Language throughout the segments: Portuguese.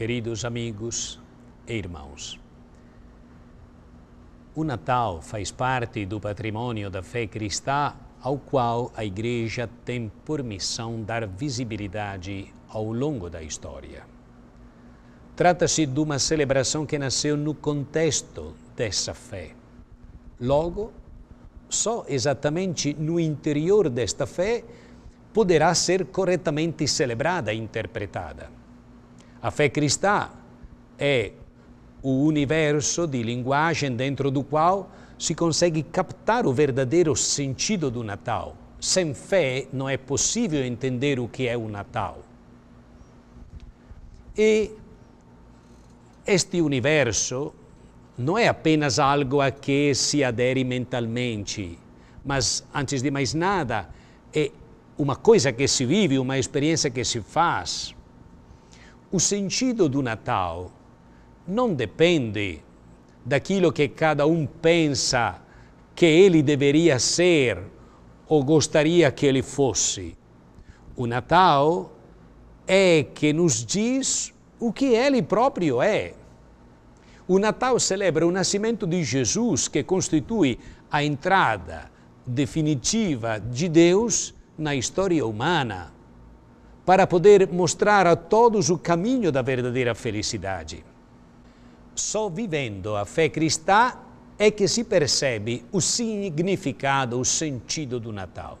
Queridos amigos e irmãos, o Natal faz parte do patrimônio da fé cristã ao qual a Igreja tem por missão dar visibilidade ao longo da história. Trata-se de uma celebração que nasceu no contexto dessa fé. Logo, só exatamente no interior desta fé poderá ser corretamente celebrada e interpretada. A fé cristã é o universo de linguagem dentro do qual se consegue captar o verdadeiro sentido do Natal. Sem fé não é possível entender o que é o Natal. E este universo não é apenas algo a que se adere mentalmente, mas, antes de mais nada, é uma coisa que se vive, uma experiência que se faz o sentido do Natal não depende daquilo que cada um pensa que ele deveria ser ou gostaria que ele fosse. O Natal é que nos diz o que ele próprio é. O Natal celebra o nascimento de Jesus, que constitui a entrada definitiva de Deus na história humana para poder mostrar a todos o caminho da verdadeira felicidade. Só vivendo a fé cristã é que se percebe o significado, o sentido do Natal.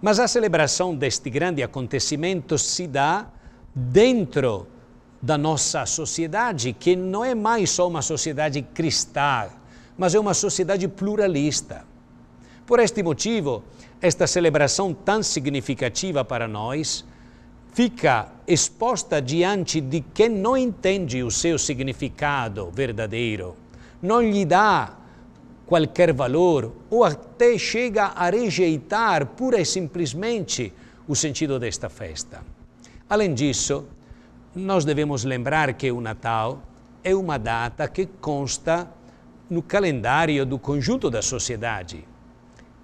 Mas a celebração deste grande acontecimento se dá dentro da nossa sociedade, que não é mais só uma sociedade cristã, mas é uma sociedade pluralista. Por este motivo, esta celebração tão significativa para nós fica exposta diante de quem não entende o seu significado verdadeiro, não lhe dá qualquer valor ou até chega a rejeitar pura e simplesmente o sentido desta festa. Além disso, nós devemos lembrar que o Natal é uma data que consta no calendário do conjunto da sociedade.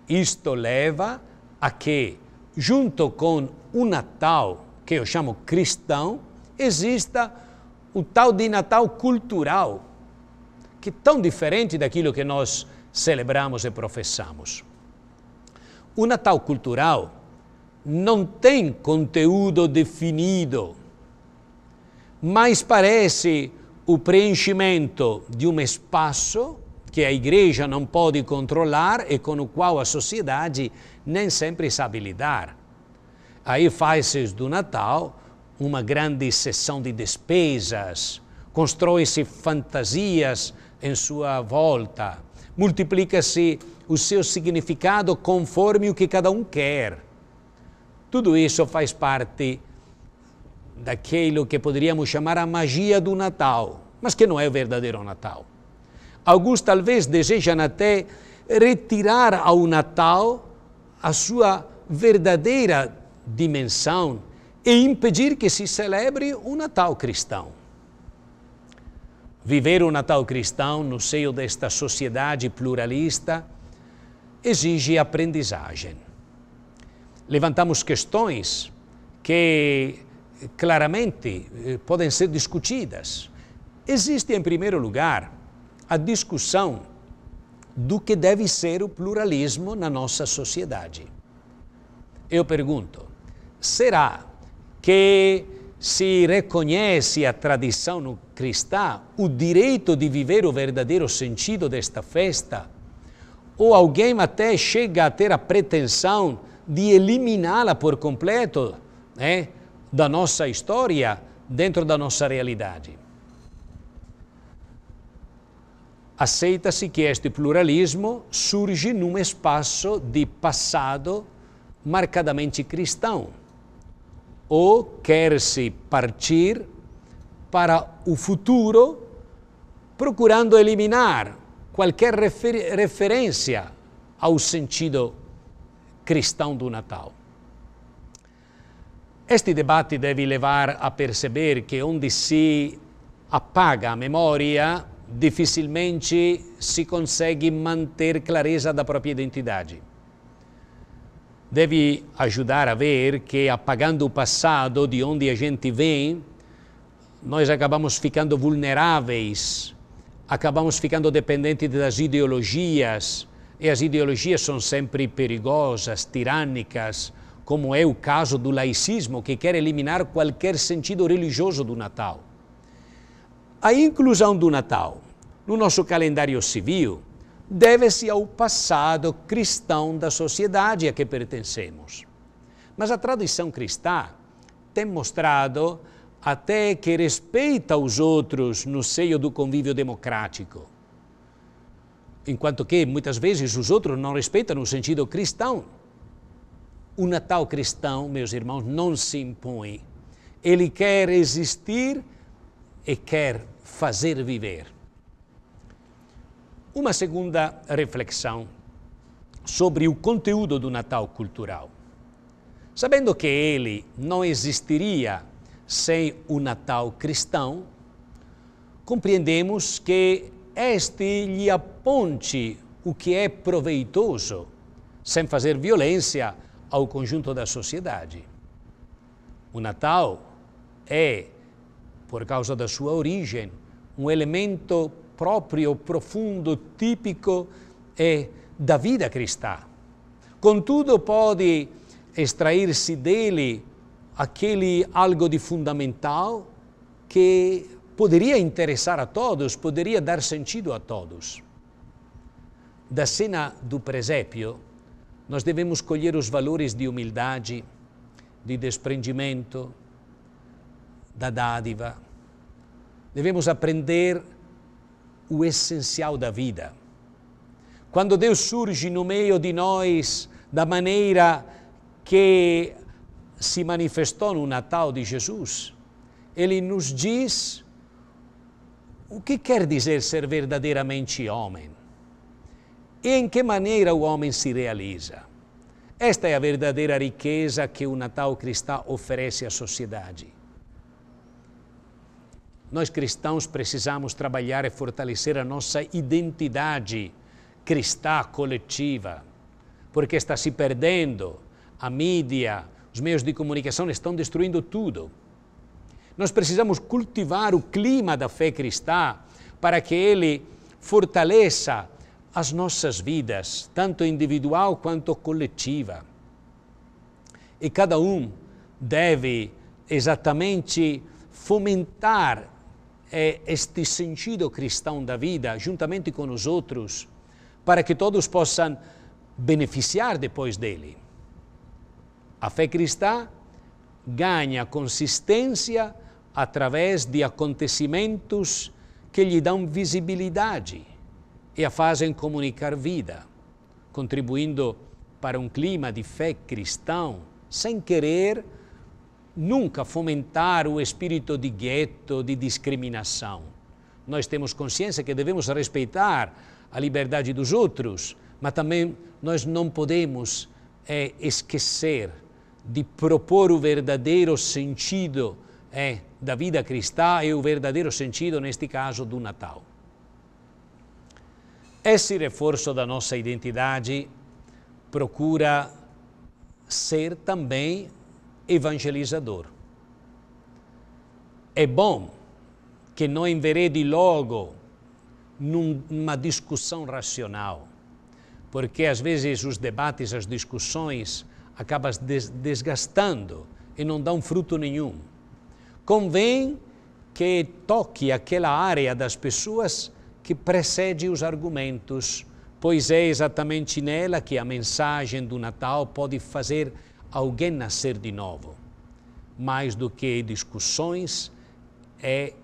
Isto leva a que, junto com o Natal que eu chamo cristão, exista o tal de Natal cultural, que é tão diferente daquilo que nós celebramos e professamos. O Natal cultural não tem conteúdo definido, mas parece o preenchimento de um espaço que a Igreja não pode controlar e com o qual a sociedade nem sempre sabe lidar. Aí faz-se do Natal uma grande sessão de despesas, constrói-se fantasias em sua volta, multiplica-se o seu significado conforme o que cada um quer. Tudo isso faz parte daquilo que poderíamos chamar a magia do Natal, mas que não é o verdadeiro Natal. Alguns talvez desejam até retirar ao Natal a sua verdadeira dimensão e impedir que se celebre o Natal cristão. Viver o Natal cristão no seio desta sociedade pluralista exige aprendizagem. Levantamos questões que claramente eh, podem ser discutidas. Existe, em primeiro lugar, a discussão do que deve ser o pluralismo na nossa sociedade. Eu pergunto: será que se reconhece a tradição cristã o direito de viver o verdadeiro sentido desta festa? Ou alguém até chega a ter a pretensão de eliminá-la por completo né, da nossa história, dentro da nossa realidade? Aceita-se que este pluralismo surge num espaço de passado marcadamente cristão ou quer-se partir para o futuro procurando eliminar qualquer refer referência ao sentido cristão do Natal. Este debate deve levar a perceber que onde se apaga a memória, dificilmente se consegue manter clareza da própria identidade deve ajudar a ver que, apagando o passado de onde a gente vem, nós acabamos ficando vulneráveis, acabamos ficando dependentes das ideologias, e as ideologias são sempre perigosas, tirânicas, como é o caso do laicismo, que quer eliminar qualquer sentido religioso do Natal. A inclusão do Natal no nosso calendário civil deve-se ao passado cristão da sociedade a que pertencemos. Mas a tradição cristã tem mostrado até que respeita os outros no seio do convívio democrático. Enquanto que, muitas vezes, os outros não respeitam no sentido cristão. O Natal cristão, meus irmãos, não se impõe. Ele quer existir e quer fazer viver. Uma segunda reflexão sobre o conteúdo do Natal cultural. Sabendo que ele não existiria sem o Natal cristão, compreendemos que este lhe aponte o que é proveitoso, sem fazer violência ao conjunto da sociedade. O Natal é, por causa da sua origem, um elemento proprio, profondo, tipico é da vida cristã. Contudo, pode extrair-se dele aquele algo de fundamental que poderia interessar a todos, poderia dar sentido a todos. Da cena do presépio, nós devemos colher os valores de humildade, de desprendimento, da dádiva. Devemos aprender o essencial da vida. Quando Deus surge no meio de nós da maneira que se manifestou no Natal de Jesus, ele nos diz o que quer dizer ser verdadeiramente homem e em que maneira o homem se realiza. Esta é a verdadeira riqueza que o Natal cristão oferece à sociedade. Nós cristãos precisamos trabalhar e fortalecer a nossa identidade cristã coletiva, porque está se perdendo. A mídia, os meios de comunicação estão destruindo tudo. Nós precisamos cultivar o clima da fé cristã para que ele fortaleça as nossas vidas, tanto individual quanto coletiva. E cada um deve exatamente fomentar é este sentido cristão da vida, juntamente com os outros, para que todos possam beneficiar depois dele. A fé cristã ganha consistência através de acontecimentos que lhe dão visibilidade e a fazem comunicar vida, contribuindo para um clima de fé cristão, sem querer, nunca fomentar o espírito de gueto, de discriminação. Nós temos consciência que devemos respeitar a liberdade dos outros, mas também nós não podemos é, esquecer de propor o verdadeiro sentido é, da vida cristã e o verdadeiro sentido, neste caso, do Natal. Esse reforço da nossa identidade procura ser também evangelizador. É bom que não enverede logo numa discussão racional, porque às vezes os debates, as discussões acabam desgastando e não dão fruto nenhum. Convém que toque aquela área das pessoas que precede os argumentos, pois é exatamente nela que a mensagem do Natal pode fazer alguém nascer de novo. Mais do que discussões, é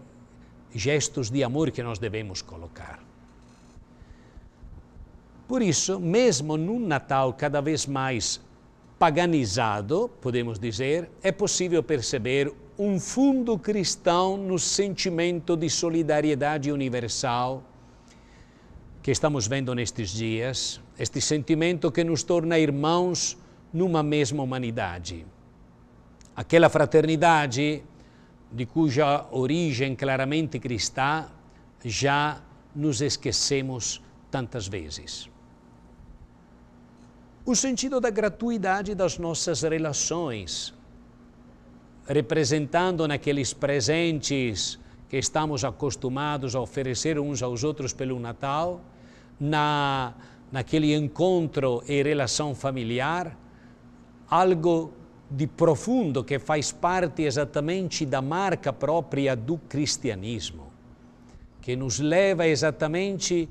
gestos de amor que nós devemos colocar. Por isso, mesmo num Natal cada vez mais paganizado, podemos dizer, é possível perceber um fundo cristão no sentimento de solidariedade universal que estamos vendo nestes dias, este sentimento que nos torna irmãos numa mesma humanidade. Aquela fraternidade de cuja origem claramente cristã já nos esquecemos tantas vezes. O sentido da gratuidade das nossas relações, representando naqueles presentes que estamos acostumados a oferecer uns aos outros pelo Natal, na, naquele encontro e relação familiar, algo di profondo che fa parte esattamente da marca propria do cristianismo, que nos leva exatamente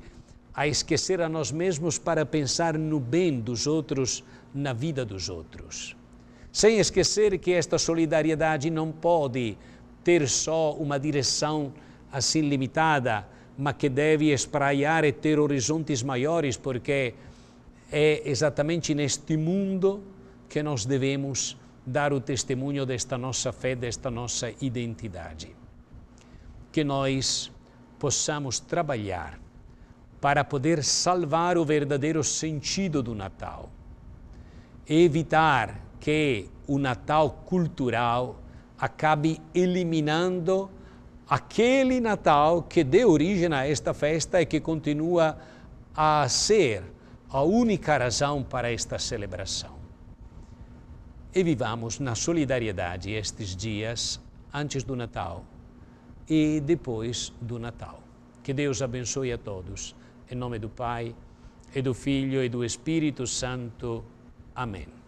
a esquecer a nós mesmos para pensar no bem dos outros, na vida dos outros. Sem esquecer que esta solidariedade não pode ter só uma direção assim limitada, mas que deve espraiar e ter horizontes maiores, porque é exatamente neste mundo que nós devemos dar o testemunho desta nossa fé, desta nossa identidade. Que nós possamos trabalhar para poder salvar o verdadeiro sentido do Natal. Evitar que o Natal cultural acabe eliminando aquele Natal que deu origem a esta festa e que continua a ser a única razão para esta celebração e vivamos na solidariedade estes dias antes do Natal e depois do Natal. Que Deus abençoe a todos. Em nome do Pai, e do Filho e do Espírito Santo. Amém.